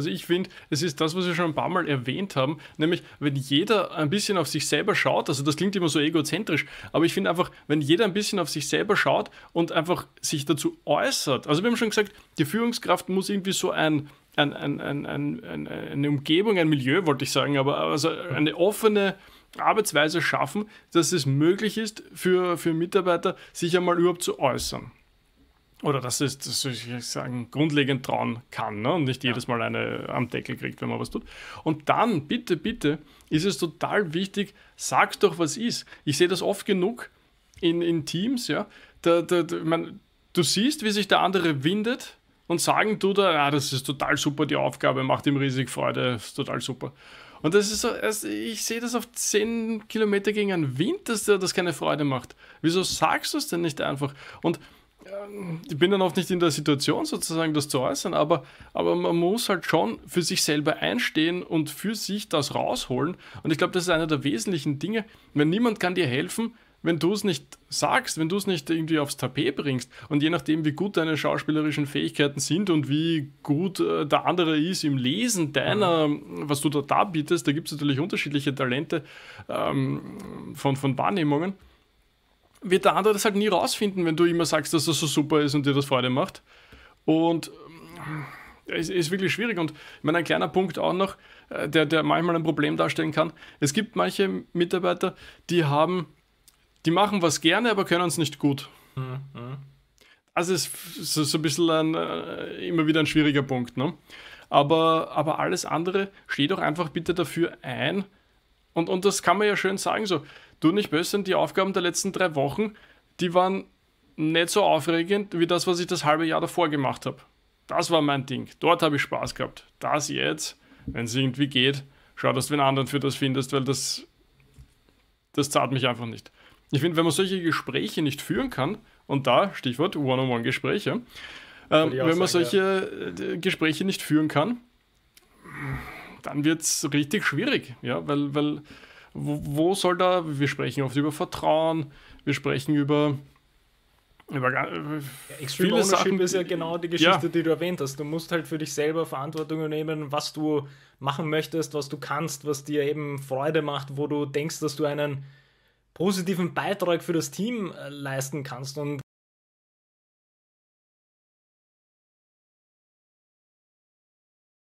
Also ich finde, es ist das, was wir schon ein paar Mal erwähnt haben, nämlich wenn jeder ein bisschen auf sich selber schaut, also das klingt immer so egozentrisch, aber ich finde einfach, wenn jeder ein bisschen auf sich selber schaut und einfach sich dazu äußert, also wir haben schon gesagt, die Führungskraft muss irgendwie so ein, ein, ein, ein eine Umgebung, ein Milieu, wollte ich sagen, aber also eine offene, Arbeitsweise schaffen, dass es möglich ist für, für Mitarbeiter, sich einmal überhaupt zu äußern oder dass es, dass ich sagen, grundlegend trauen kann ne? und nicht jedes Mal eine am Deckel kriegt, wenn man was tut. Und dann, bitte, bitte, ist es total wichtig, sag doch, was ist. Ich sehe das oft genug in, in Teams, ja. Da, da, da, man, du siehst, wie sich der andere windet und sagen tut er, ah, das ist total super, die Aufgabe macht ihm riesig Freude, ist total super. Und das ist so, also ich sehe das auf 10 Kilometer gegen einen Wind, dass dir das keine Freude macht. Wieso sagst du es denn nicht einfach? Und ich bin dann oft nicht in der Situation, sozusagen das zu äußern, aber, aber man muss halt schon für sich selber einstehen und für sich das rausholen. Und ich glaube, das ist einer der wesentlichen Dinge. Wenn niemand kann dir helfen, wenn du es nicht sagst, wenn du es nicht irgendwie aufs Tapet bringst und je nachdem, wie gut deine schauspielerischen Fähigkeiten sind und wie gut äh, der andere ist im Lesen deiner, mhm. was du da bietest, da gibt es natürlich unterschiedliche Talente ähm, von, von Wahrnehmungen wird der andere das halt nie rausfinden, wenn du immer sagst, dass das so super ist und dir das Freude macht. Und äh, es ist wirklich schwierig. Und ich meine, ein kleiner Punkt auch noch, äh, der, der manchmal ein Problem darstellen kann. Es gibt manche Mitarbeiter, die haben, die machen was gerne, aber können es nicht gut. Mhm. Also ist so, so ein bisschen ein, äh, immer wieder ein schwieriger Punkt. Ne? Aber, aber alles andere, steht doch einfach bitte dafür ein. Und, und das kann man ja schön sagen, so, du nicht böse sind, die Aufgaben der letzten drei Wochen, die waren nicht so aufregend wie das, was ich das halbe Jahr davor gemacht habe. Das war mein Ding. Dort habe ich Spaß gehabt. Das jetzt, wenn es irgendwie geht, schau, dass du einen anderen für das findest, weil das, das zahlt mich einfach nicht. Ich finde, wenn man solche Gespräche nicht führen kann, und da, Stichwort One-on-One-Gespräche, ähm, wenn man solche ja. Äh, Gespräche nicht führen kann, dann wird es richtig schwierig, ja, weil, weil wo, wo soll da, wir sprechen oft über Vertrauen, wir sprechen über über ja, äh, Extreme Ownership Sachen. ist ja genau die Geschichte, ja. die du erwähnt hast. Du musst halt für dich selber Verantwortung übernehmen, was du machen möchtest, was du kannst, was dir eben Freude macht, wo du denkst, dass du einen positiven Beitrag für das Team äh, leisten kannst. Und